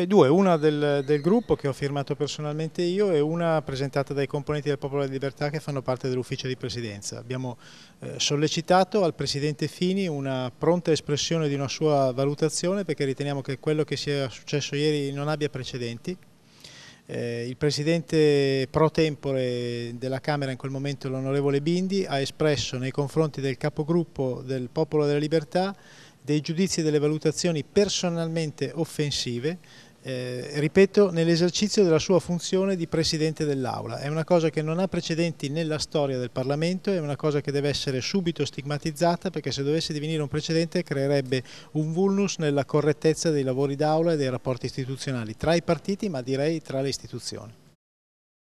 E eh, due, una del, del, gruppo che ho firmato personalmente io e una presentata dai componenti del Popolo della Libertà che fanno parte dell'ufficio di presidenza. Abbiamo eh, sollecitato al Presidente Fini una pronta espressione di una sua valutazione perché riteniamo che quello che sia successo ieri non abbia precedenti, eh, il presidente pro tempore della Camera in quel momento, l'onorevole Bindi, ha espresso nei confronti del capogruppo del Popolo della Libertà dei giudizi e delle valutazioni personalmente offensive eh, ripeto, nell'esercizio della sua funzione di Presidente dell'Aula. È una cosa che non ha precedenti nella storia del Parlamento, è una cosa che deve essere subito stigmatizzata perché se dovesse divenire un precedente creerebbe un vulnus nella correttezza dei lavori d'Aula e dei rapporti istituzionali tra i partiti ma direi tra le istituzioni.